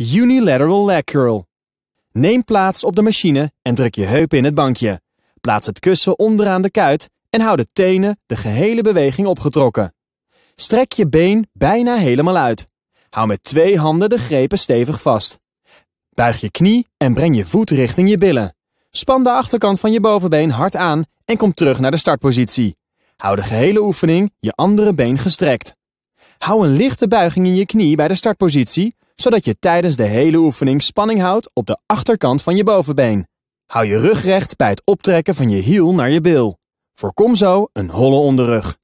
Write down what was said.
Unilateral Leg Curl. Neem plaats op de machine en druk je heupen in het bankje. Plaats het kussen onderaan de kuit en hou de tenen de gehele beweging opgetrokken. Strek je been bijna helemaal uit. Hou met twee handen de grepen stevig vast. Buig je knie en breng je voet richting je billen. Span de achterkant van je bovenbeen hard aan en kom terug naar de startpositie. Hou de gehele oefening je andere been gestrekt. Hou een lichte buiging in je knie bij de startpositie, zodat je tijdens de hele oefening spanning houdt op de achterkant van je bovenbeen. Hou je rug recht bij het optrekken van je hiel naar je bil. Voorkom zo een holle onderrug.